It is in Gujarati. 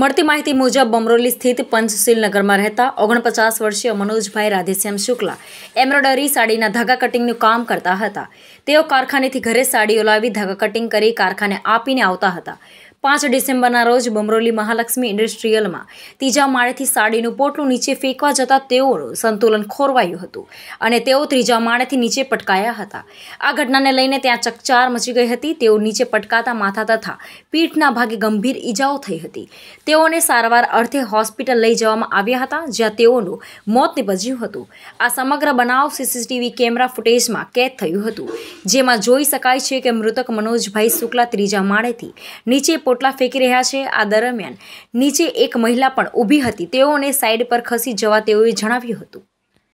મળતી માહિતી મુજબ બમરોલી સ્થિત પંચશીલ નગરમાં રહેતા ઓગણપચાસ વર્ષીય મનોજભાઈ રાધેશ્યામ શુક્લા એમ્બ્રોડરી સાડીના ધાગા કટિંગનું કામ કરતા હતા તેઓ કારખાનેથી ઘરે સાડીઓ લાવી ધાગા કટિંગ કરી કારખાને આપીને આવતા હતા પાંચ ડિસેમ્બરના રોજ બમરોલી મહાલક્ષ્મી ઇન્ડસ્ટ્રીયલમાં ત્રીજા માળેથી સાડીનું પોટલું નીચે ફેંકવા જતાં તેઓનું સંતુલન ખોરવાયું હતું અને તેઓ ત્રીજા માળેથી નીચે પટકાયા હતા આ ઘટનાને લઈને ત્યાં ચકચાર મચી ગઈ હતી તેઓ નીચે પટકાતા માથા તથા પીઠના ભાગે ગંભીર ઈજાઓ થઈ હતી તેઓને સારવાર અર્થે હોસ્પિટલ લઈ જવામાં આવ્યા હતા જ્યાં તેઓનું મોત નિપજ્યું હતું આ સમગ્ર બનાવ સીસીટીવી કેમેરા ફૂટેજમાં કેદ થયું હતું જેમાં જોઈ શકાય છે કે મૃતક મનોજભાઈ શુક્લા ત્રીજા માળેથી નીચે પોટ રોટલા ફેંકી રહ્યા છે આ દરમિયાન નીચે એક મહિલા પણ ઊભી હતી તેઓને સાઈડ પર ખસી જવા તેઓએ જણાવ્યું હતું